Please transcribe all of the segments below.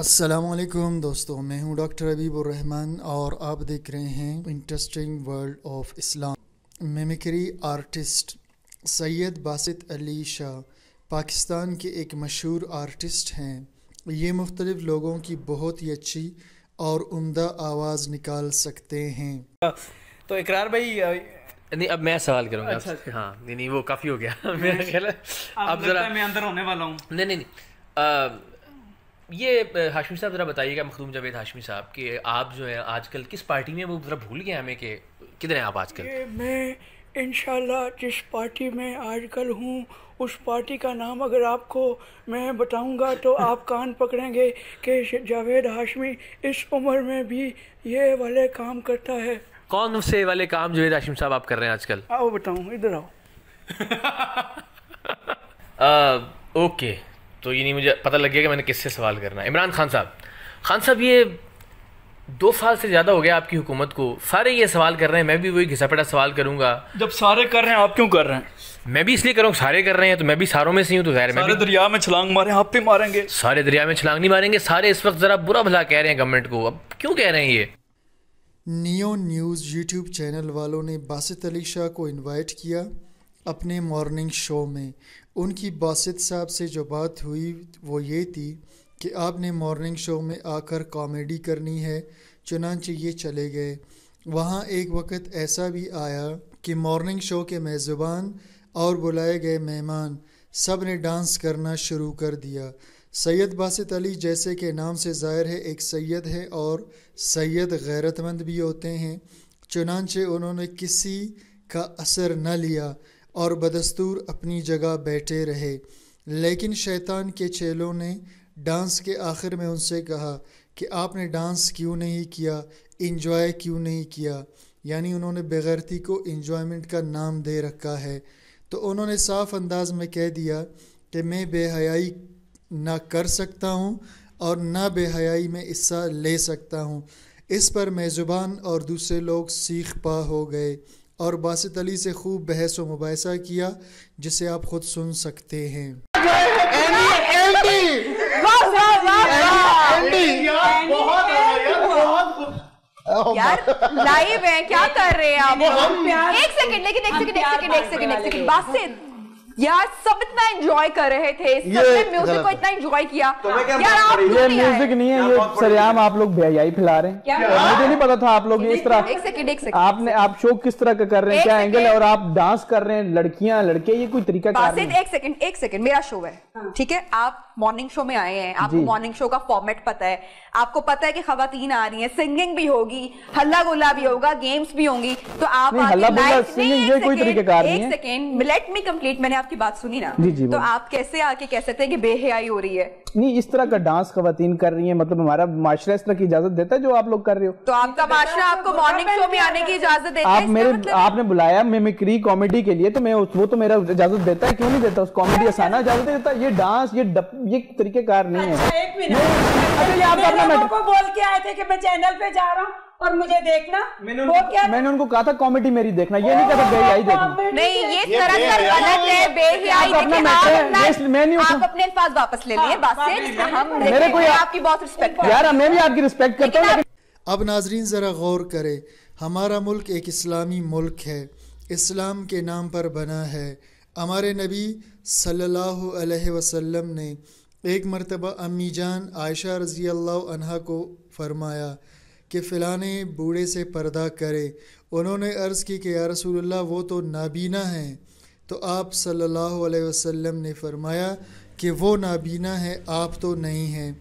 असलम दोस्तों मैं हूं डॉक्टर रहमान और आप देख रहे हैं interesting world of Islam mimicry artist Syed Basit Ali Shah Pakistan के एक मशहूर आर्टिस्ट हैं ये मुख्तलिफ़ लोगों की बहुत ही अच्छी और उम्दा आवाज़ निकाल सकते हैं तो इकरार भाई नहीं अब मैं सवाल करूंगा अच्छा, अच्छा। हाँ नहीं नहीं वो काफ़ी हो गया मेरा ख्याल अब जरा मैं अंदर होने वाला हूँ नहीं नहीं नहीं ये हाशमी साहब ज़रा बताइएगा मखदूम जावेद हाशमी साहब कि आप जो है आजकल किस पार्टी में वो ज़रा भूल गए हमें कि किधर हैं आप आजकल ये मैं इन जिस पार्टी में आजकल हूँ उस पार्टी का नाम अगर आपको मैं बताऊंगा तो आप कान पकड़ेंगे कि जावेद हाशमी इस उम्र में भी ये वाले काम करता है कौन से वाले काम जावेद हाशमी साहब आप कर रहे हैं आजकल आओ बताऊँ इधर आओ ओके तो ये नहीं मुझे पता लग गया कि मैंने किससे सवाल करना है इमरान खान साहब खान साहब ये दो साल से ज़्यादा हो गया आपकी हुकूमत को सारे ये सवाल कर रहे हैं मैं भी वही घिसापटा सवाल करूंगा जब सारे कर रहे हैं आप क्यों कर रहे हैं मैं भी इसलिए करूँ सारे कर रहे हैं तो मैं भी सारों में से हूँ तो ज़ाहिर सारे मैं दरिया में छलांग मारे आप भी मारेंगे सारे दरिया में छलांग नहीं मारेंगे सारे इस वक्त ज़रा बुरा भला कह रहे हैं गवर्नमेंट को अब क्यों कह रहे हैं ये नियो न्यूज़ यूट्यूब चैनल वालों ने बासित अली शाह को इनवाइट किया अपने मॉर्निंग शो में उनकी बासित साहब से जो बात हुई वो ये थी कि आपने मॉर्निंग शो में आकर कॉमेडी करनी है चुनानचे ये चले गए वहाँ एक वक्त ऐसा भी आया कि मॉर्निंग शो के मेज़बान और बुलाए गए मेहमान सब ने डांस करना शुरू कर दिया सैयद बासित अली जैसे के नाम से ज़ाहिर है एक सैयद है और सैयद गैरतमंद भी होते हैं चुनानचे उन्होंने किसी का असर न लिया और बदस्तूर अपनी जगह बैठे रहे लेकिन शैतान के चेलों ने डांस के आखिर में उनसे कहा कि आपने डांस क्यों नहीं किया इंजॉय क्यों नहीं किया यानी उन्होंने बेगैरती को इंजॉयमेंट का नाम दे रखा है तो उन्होंने साफ अंदाज में कह दिया कि मैं बेहयाई ना कर सकता हूँ और ना बेहयाई में हिस्सा ले सकता हूँ इस पर मेज़ुबान और दूसरे लोग सीख पा हो गए और बासित अली से खूब बहस व मुबासा किया जिसे आप खुद सुन सकते हैं यार लाइव है क्या कर रहे हैं आप एक सेकंड लेकिन एक सेकंड एक सेकंड एक सेकंड एक सेकंड बासित यार सब इतना एंजॉय कर रहे थे सबने म्यूजिक को इतना एंजॉय किया तो यार आप ये म्यूजिक नहीं है ये सरयाम आप लोग भैयाई फैला रहे हैं मुझे नहीं पता था आप लोग इस तरह एक सेकंड एक सेकंड आपने आप शो किस तरह का कर रहे हैं क्या एंगल है और आप डांस कर रहे हैं लड़कियां लड़के ये कोई तरीका क्या है एक सेकंड एक सेकंड मेरा शो है ठीक है आप मॉर्निंग शो में आए हैं आपको मॉर्निंग शो का फॉर्मेट पता है आपको पता है कि खातन आ रही है सिंगिंग भी होगी हल्ला गुल्ला भी होगा गेम्स भी होंगी तो आप हल्ला गुल्ला सिंगिंग ये कोई तरीका नहीं है एक सेकंड लेट मी कंप्लीट मैंने आपकी बात सुनी ना जी जी तो आप कैसे आके कह सकते हैं कि बेहयाई हो रही है नहीं इस तरह का डांस खातन कर रही है मतलब हमारा माशरा इस तरह की इजाजत देता है जो आप लोग कर रहे हो तो आपका माशरा आपको मॉर्निंग शो में आने की इजाजत देता आप मेरे मतलब- आपने बुलाया मेमिक्री कॉमेडी के लिए तो मैं वो तो मेरा इजाजत देता है क्यों नहीं देता उस कॉमेडी आसाना इजाजत देता ये डांस ये ये तरीकेकार नहीं है अच्छा, अच्छा ये आप बोल के आए थे कि मैं चैनल पे जा रहा हूँ और मुझे देखना मैंने वो क्या मैंने उनको कहा था कॉमेडी मेरी देखना ये नहीं कहता बेहियाई देखना नहीं ये तरह का गलत है बेहियाई देखिए आप अपने अल्फाज वापस ले हाँ, लिए बात से हम मेरे को आपकी बहुत रिस्पेक्ट यार मैं भी आपकी रिस्पेक्ट करता हूँ अब नाजरीन ज़रा गौर करें हमारा मुल्क एक इस्लामी मुल्क है इस्लाम के नाम पर बना है हमारे नबी सल्लल्लाहु अलैहि वसल्लम ने एक मरतबा अम्मी जान आयशा रज़ी अल्लाह को फ़रमाया कि फ़िलाने बूढ़े से पर्दा करे उन्होंने अर्ज़ की कि या रसूलुल्लाह वो तो नाबीना हैं तो आप सल्लल्लाहु अलैहि वसल्लम ने फरमाया कि वो नाबीना है आप तो नहीं हैं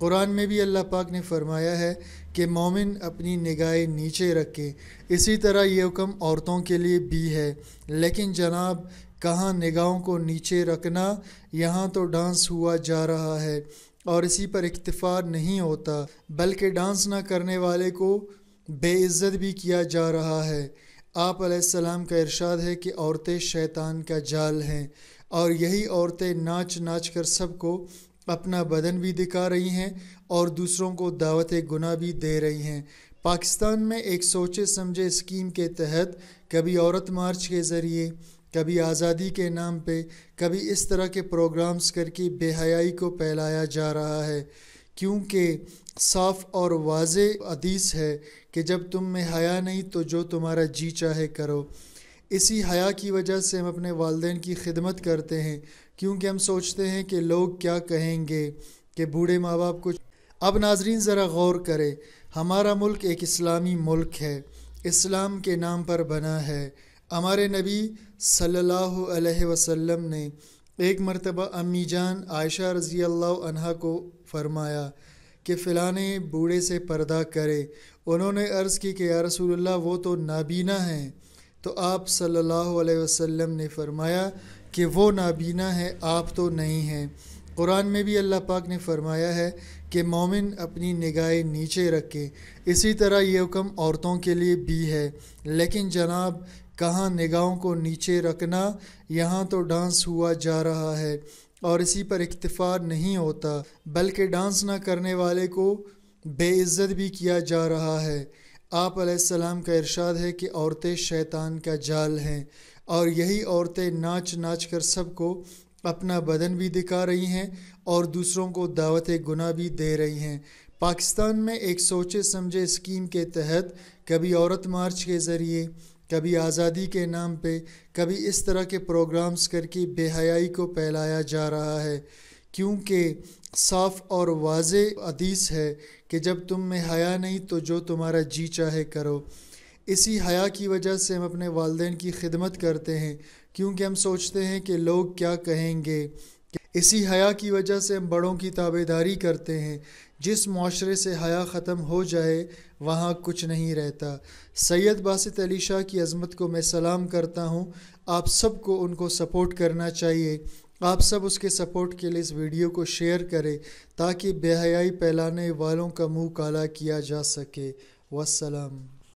कुरान में भी अल्लाह पाक ने फरमाया है कि मोमिन अपनी निगाहें नीचे रखें इसी तरह ये हुक्म औरतों के लिए भी है लेकिन जनाब कहाँ निगाहों को नीचे रखना यहाँ तो डांस हुआ जा रहा है और इसी पर इक्तफ़ा नहीं होता बल्कि डांस ना करने वाले को बेइज्जत भी किया जा रहा है आप सलाम का इरशाद है कि औरतें शैतान का जाल हैं और यही औरतें नाच नाच कर सबको अपना बदन भी दिखा रही हैं और दूसरों को दावत गुना भी दे रही हैं पाकिस्तान में एक सोचे समझे स्कीम के तहत कभी औरत मार्च के ज़रिए कभी आज़ादी के नाम पे कभी इस तरह के प्रोग्राम्स करके बेहयाई को फैलाया जा रहा है क्योंकि साफ और वाज अदीस है कि जब तुम में हया नहीं तो जो तुम्हारा जी चाहे करो इसी हया की वजह से हम अपने वालदेन की खिदमत करते हैं क्योंकि हम सोचते हैं कि लोग क्या कहेंगे कि बूढ़े माँ बाप को अब नाजरीन ज़रा गौर करें हमारा मुल्क एक इस्लामी मुल्क है इस्लाम के नाम पर बना है हमारे नबी सल्लल्लाहु अलैहि वसल्लम ने एक मरतबा अम्मी जान आयशा रज़ी अल्लाह अनहा को फरमाया कि फ़िलाने बूढ़े से पर्दा करे उन्होंने अर्ज़ की कि या रसूलुल्लाह वो तो नाबीना हैं तो आप सल्लल्लाहु अलैहि वसल्लम ने फरमाया कि वो नाबीना है आप तो नहीं हैं कुरान में भी अल्लाह पाक ने फरमाया है कि मोमिन अपनी निगाहें नीचे रखे इसी तरह ये हुक्म औरतों के लिए भी है लेकिन जनाब कहाँ निगाहों को नीचे रखना यहाँ तो डांस हुआ जा रहा है और इसी पर इक्तफा नहीं होता बल्कि डांस ना करने वाले को बेइज्जत भी किया जा रहा है आप सलाम का इरशाद है कि औरतें शैतान का जाल हैं और यही औरतें नाच नाच कर सबको अपना बदन भी दिखा रही हैं और दूसरों को दावत गुना भी दे रही हैं पाकिस्तान में एक सोचे समझे स्कीम के तहत कभी औरत मार्च के ज़रिए कभी आज़ादी के नाम पे कभी इस तरह के प्रोग्राम्स करके बेहयाई को फैलाया जा रहा है क्योंकि साफ और वाज अदीस है कि जब तुम में हया नहीं तो जो तुम्हारा जी चाहे करो इसी हया की वजह से हम अपने वालदेन की खिदमत करते हैं क्योंकि हम सोचते हैं कि लोग क्या कहेंगे इसी हया की वजह से हम बड़ों की ताबेदारी करते हैं जिस माशरे से हया ख़त्म हो जाए वहाँ कुछ नहीं रहता सैयद बासित अली शाह की अज़मत को मैं सलाम करता हूँ आप सबको उनको सपोर्ट करना चाहिए आप सब उसके सपोर्ट के लिए इस वीडियो को शेयर करें ताकि बेहयाई फैलाने वालों का मुंह काला किया जा सके वसलम